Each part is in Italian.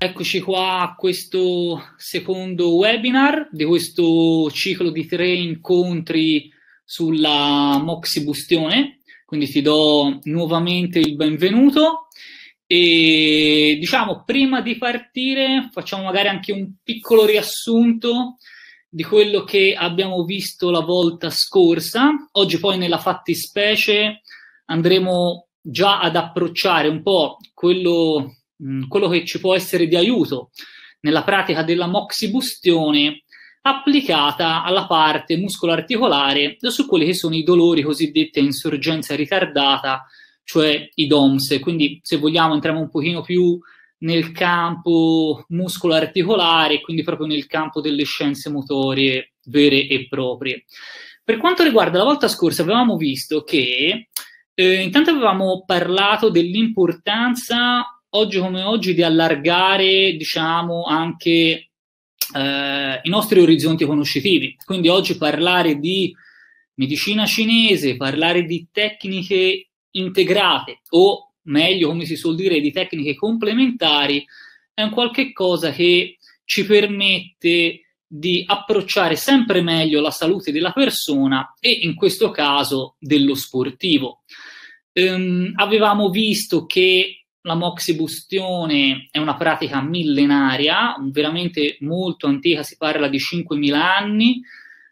Eccoci qua a questo secondo webinar di questo ciclo di tre incontri sulla moxibustione, quindi ti do nuovamente il benvenuto e diciamo prima di partire facciamo magari anche un piccolo riassunto di quello che abbiamo visto la volta scorsa. Oggi poi nella fattispecie andremo già ad approcciare un po' quello Mm, quello che ci può essere di aiuto nella pratica della moxibustione applicata alla parte muscolo-articolare su quelli che sono i dolori cosiddetti a insorgenza ritardata, cioè i DOMS. Quindi se vogliamo entriamo un pochino più nel campo muscolo-articolare, quindi proprio nel campo delle scienze motorie vere e proprie. Per quanto riguarda la volta scorsa avevamo visto che eh, intanto avevamo parlato dell'importanza oggi come oggi di allargare, diciamo, anche eh, i nostri orizzonti conoscitivi. Quindi oggi parlare di medicina cinese, parlare di tecniche integrate o meglio, come si suol dire, di tecniche complementari, è un qualche cosa che ci permette di approcciare sempre meglio la salute della persona e in questo caso dello sportivo. Um, avevamo visto che la moxibustione è una pratica millenaria, veramente molto antica, si parla di 5.000 anni,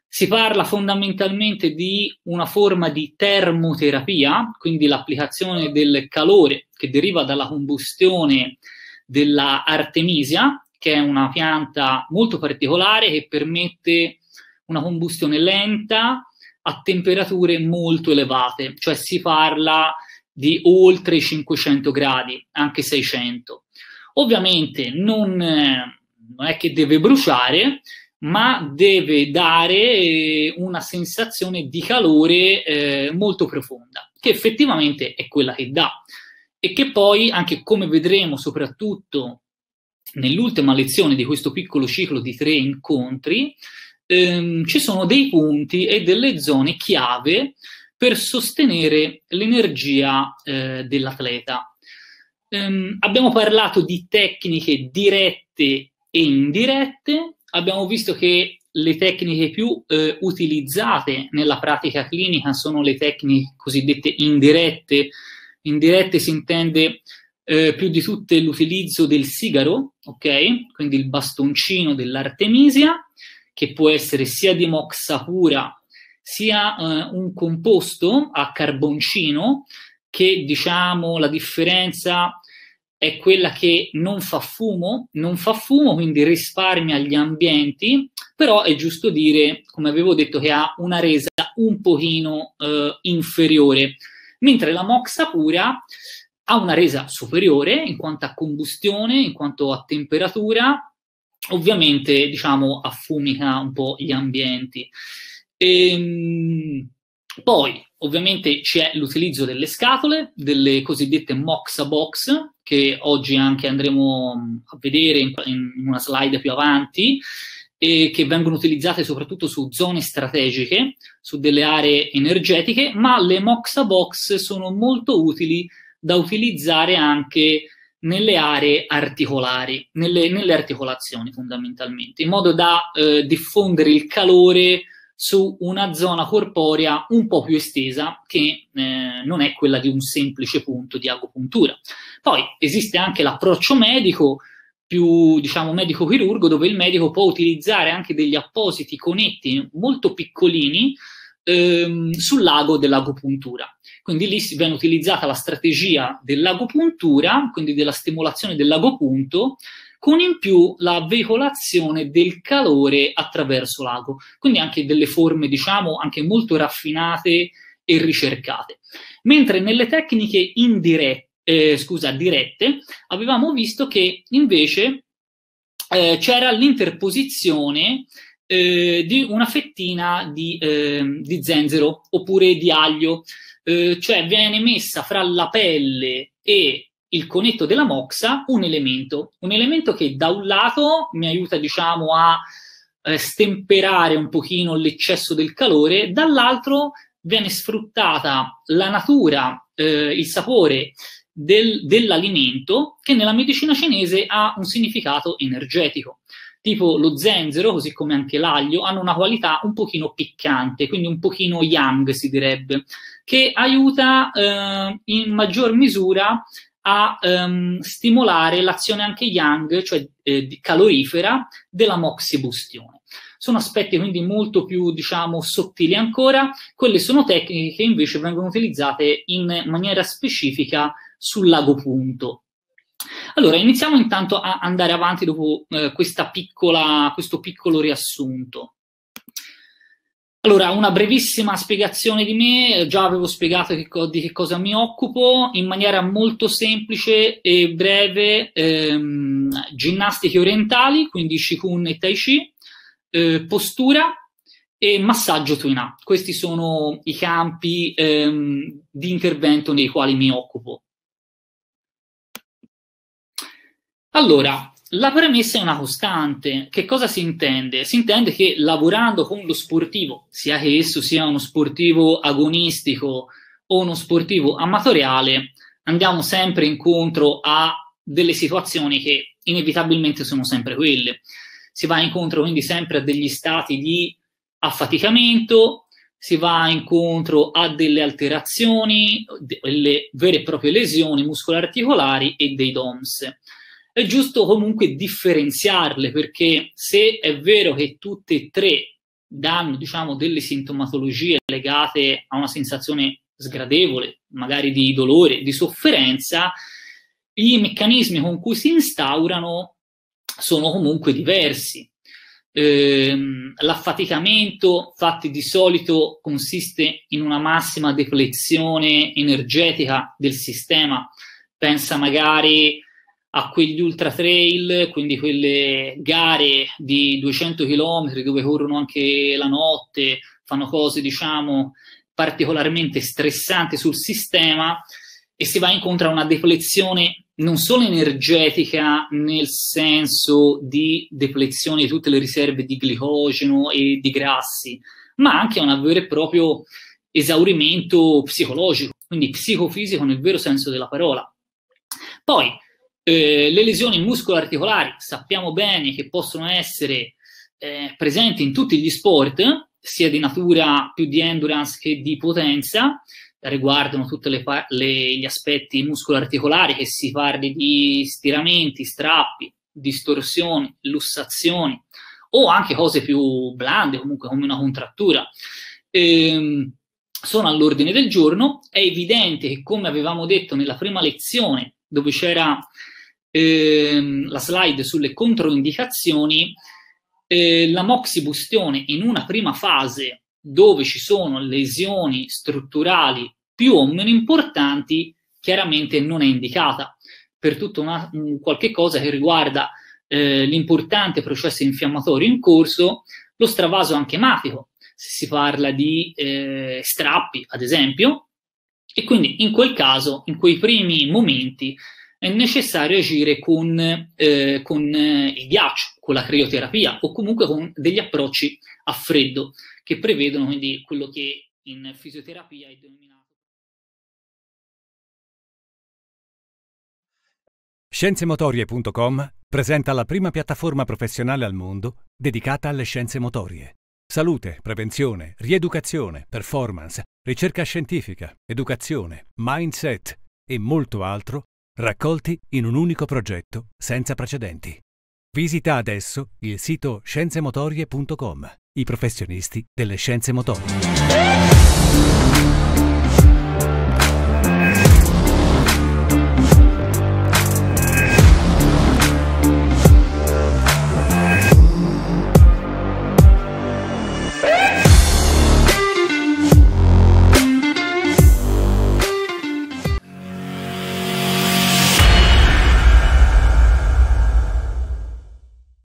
si parla fondamentalmente di una forma di termoterapia, quindi l'applicazione del calore che deriva dalla combustione dell'artemisia, che è una pianta molto particolare che permette una combustione lenta a temperature molto elevate, cioè si parla di oltre 500 gradi, anche 600. Ovviamente non, non è che deve bruciare, ma deve dare eh, una sensazione di calore eh, molto profonda, che effettivamente è quella che dà e che poi, anche come vedremo soprattutto nell'ultima lezione di questo piccolo ciclo di tre incontri, ehm, ci sono dei punti e delle zone chiave per sostenere l'energia eh, dell'atleta. Um, abbiamo parlato di tecniche dirette e indirette, abbiamo visto che le tecniche più eh, utilizzate nella pratica clinica sono le tecniche cosiddette indirette. Indirette si intende eh, più di tutte l'utilizzo del sigaro, ok? Quindi il bastoncino dell'artemisia, che può essere sia di moxa pura sia eh, un composto a carboncino che diciamo la differenza è quella che non fa fumo, non fa fumo, quindi risparmia gli ambienti, però è giusto dire, come avevo detto, che ha una resa un pochino eh, inferiore, mentre la moxa pura ha una resa superiore in quanto a combustione, in quanto a temperatura, ovviamente diciamo affumica un po' gli ambienti. E, ehm, poi ovviamente c'è l'utilizzo delle scatole, delle cosiddette Moxa Box, che oggi anche andremo mm, a vedere in, in una slide più avanti, e che vengono utilizzate soprattutto su zone strategiche, su delle aree energetiche, ma le Moxa Box sono molto utili da utilizzare anche nelle aree articolari, nelle, nelle articolazioni fondamentalmente, in modo da eh, diffondere il calore su una zona corporea un po' più estesa che eh, non è quella di un semplice punto di agopuntura. Poi esiste anche l'approccio medico più diciamo medico-chirurgo dove il medico può utilizzare anche degli appositi conetti molto piccolini ehm, sul lago dell'agopuntura. Quindi lì viene utilizzata la strategia dell'agopuntura, quindi della stimolazione dell'agopunto con in più la veicolazione del calore attraverso l'ago, quindi anche delle forme, diciamo, anche molto raffinate e ricercate. Mentre nelle tecniche indirette, eh, scusa, dirette, avevamo visto che invece eh, c'era l'interposizione eh, di una fettina di, ehm, di zenzero oppure di aglio, eh, cioè viene messa fra la pelle e il conetto della moxa un elemento, un elemento che da un lato mi aiuta, diciamo, a eh, stemperare un pochino l'eccesso del calore, dall'altro viene sfruttata la natura, eh, il sapore del, dell'alimento che nella medicina cinese ha un significato energetico. Tipo lo zenzero, così come anche l'aglio, hanno una qualità un pochino piccante, quindi un pochino yang si direbbe, che aiuta eh, in maggior misura a ehm, stimolare l'azione anche Yang, cioè eh, calorifera, della moxibustione. Sono aspetti quindi molto più, diciamo, sottili ancora. Quelle sono tecniche che invece vengono utilizzate in maniera specifica sull'agopunto. Allora, iniziamo intanto a andare avanti dopo eh, questa piccola, questo piccolo riassunto. Allora, una brevissima spiegazione di me, già avevo spiegato che co- di che cosa mi occupo, in maniera molto semplice e breve, ehm, ginnastiche orientali, quindi Shikun e Tai Chi, eh, postura e massaggio Tuina. Questi sono i campi ehm, di intervento nei quali mi occupo. Allora, la premessa è una costante. Che cosa si intende? Si intende che lavorando con lo sportivo, sia che esso sia uno sportivo agonistico o uno sportivo amatoriale, andiamo sempre incontro a delle situazioni che inevitabilmente sono sempre quelle. Si va incontro quindi sempre a degli stati di affaticamento, si va incontro a delle alterazioni, delle vere e proprie lesioni muscolari articolari e dei DOMS è giusto comunque differenziarle perché se è vero che tutte e tre danno diciamo, delle sintomatologie legate a una sensazione sgradevole, magari di dolore, di sofferenza, i meccanismi con cui si instaurano sono comunque diversi. Ehm, l'affaticamento, infatti, di solito consiste in una massima deflezione energetica del sistema. Pensa magari a quegli ultra trail, quindi quelle gare di 200 km dove corrono anche la notte, fanno cose diciamo particolarmente stressanti sul sistema e si va incontro a una deflezione non solo energetica nel senso di deflezione di tutte le riserve di glicogeno e di grassi, ma anche a un vero e proprio esaurimento psicologico, quindi psicofisico nel vero senso della parola. Poi eh, le lesioni muscolo-articolari sappiamo bene che possono essere eh, presenti in tutti gli sport, sia di natura più di endurance che di potenza, riguardano tutti gli aspetti muscolo-articolari, che si parli di stiramenti, strappi, distorsioni, lussazioni o anche cose più blande, comunque come una contrattura. Ehm, sono all'ordine del giorno, è evidente che come avevamo detto nella prima lezione dove c'era ehm, la slide sulle controindicazioni, eh, la moxibustione in una prima fase dove ci sono lesioni strutturali più o meno importanti, chiaramente non è indicata per tutto una, qualche cosa che riguarda eh, l'importante processo infiammatorio in corso, lo stravaso ematico, se si parla di eh, strappi, ad esempio, e quindi in quel caso, in quei primi momenti, è necessario agire con, eh, con eh, il ghiaccio, con la crioterapia o comunque con degli approcci a freddo che prevedono quindi quello che in fisioterapia è denominato. Scienzemotorie.com presenta la prima piattaforma professionale al mondo dedicata alle scienze motorie. Salute, prevenzione, rieducazione, performance, ricerca scientifica, educazione, mindset e molto altro raccolti in un unico progetto senza precedenti. Visita adesso il sito scienzemotorie.com, i professionisti delle scienze motorie.